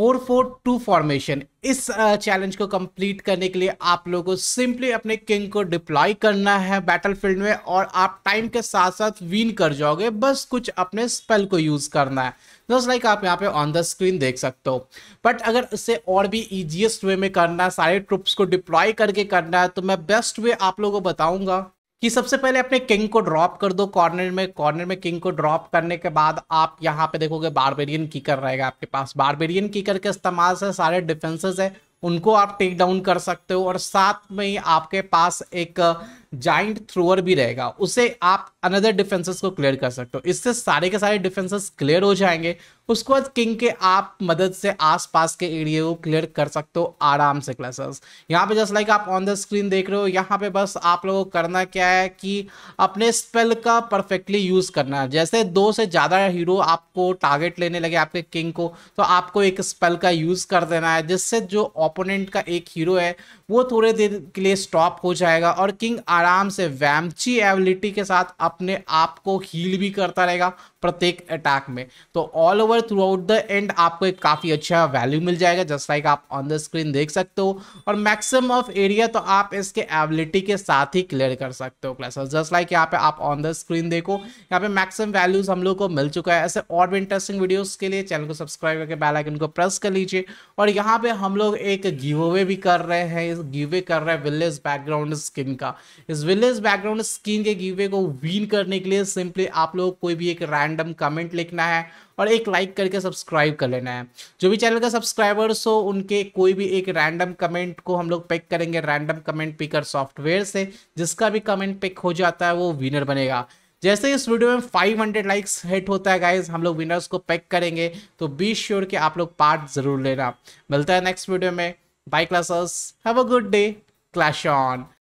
four four two formation इस challenge को complete करने के लिए आप लोगों को सिंपली अपने किंग को डिप्लॉय करना है बैटलफील्ड में और आप टाइम के साथ साथ विन कर जाओगे बस कुछ अपने स्पेल को यूज करना है जस्ट लाइक आप यहाँ पे ऑन द स्क्रीन देख सकते हो बट अगर इसे और भी ईजिएस्ट वे में करना है सारे ट्रुप्स को डिप्लॉय करके करना है तो मैं बेस्ट वे आप लोगों को बताऊंगा कि सबसे पहले अपने किंग को ड्रॉप कर दो कॉर्नर में कॉर्नर में किंग को ड्रॉप करने के बाद आप यहाँ पे देखोगे बारबेरियन कीकर रहेगा आपके पास बारबेरियन कीकर के इस्तेमाल से सारे डिफेंसेस है उनको आप टेक डाउन कर सकते हो और साथ में ही आपके पास एक जाइंट थ्रोअर भी रहेगा उसे आप अनदर डिफेंसेस को क्लियर कर सकते हो इससे सारे के सारे डिफेंसेस क्लियर हो जाएंगे उसके बाद किंग के आप मदद से आसपास के एरिया को क्लियर कर सकते हो आराम से क्लासेस यहाँ पे जस्ट लाइक आप ऑन द स्क्रीन देख रहे हो यहाँ पे बस आप लोगों को करना क्या है कि अपने स्पेल का परफेक्टली यूज़ करना है जैसे दो से ज़्यादा हीरो आपको टारगेट लेने लगे आपके किंग को तो आपको एक स्पेल का यूज़ कर देना है जिससे जो ओपोनेंट का एक हीरो है वो थोड़े देर के लिए स्टॉप हो जाएगा और किंग आराम से वैमची एबिलिटी के साथ अपने आप को हील भी करता रहेगा प्रत्येक अटैक में तो all over throughout the end आपको एक काफ़ी अच्छा वैल्यू मिल जाएगा जस्ट लाइक आप ऑन द स्क्रीन देख सकते हो और मैक्सिमम ऑफ एरिया तो आप इसके एबिलिटी के साथ ही क्लियर कर सकते हो क्लास जस्ट लाइक यहाँ पे आप ऑन द स्क्रीन देखो यहाँ पे मैक्सिमम वैल्यूज हम लोग को मिल चुका है ऐसे और भी इंटरेस्टिंग वीडियोस के लिए चैनल को सब्सक्राइब करके बैलाइकन को प्रेस कर लीजिए और यहाँ पे हम लोग एक गिव अवे भी कर रहे हैं गिवे कर रहे हैं विलेज बैकग्राउंड स्किन का इस विलेज बैकग्राउंड स्क्रीन के गिवे को विन करने के लिए सिंपली आप लोग कोई भी एक रैंडम कमेंट लिखना है और एक लाइक करके सब्सक्राइब कर लेना है जो भी चैनल का सब्सक्राइबर्स हो उनके कोई भी एक रैंडम कमेंट को हम लोग पिक करेंगे रैंडम कमेंट पिकर सॉफ्टवेयर से जिसका भी कमेंट पिक हो जाता है वो विनर बनेगा जैसे इस वीडियो में 500 लाइक्स हिट होता है गाइज हम लोग विनर्स को पैक करेंगे तो बी श्योर कि आप लोग पार्ट जरूर लेना मिलता है नेक्स्ट वीडियो में bye clashers have a good day clash on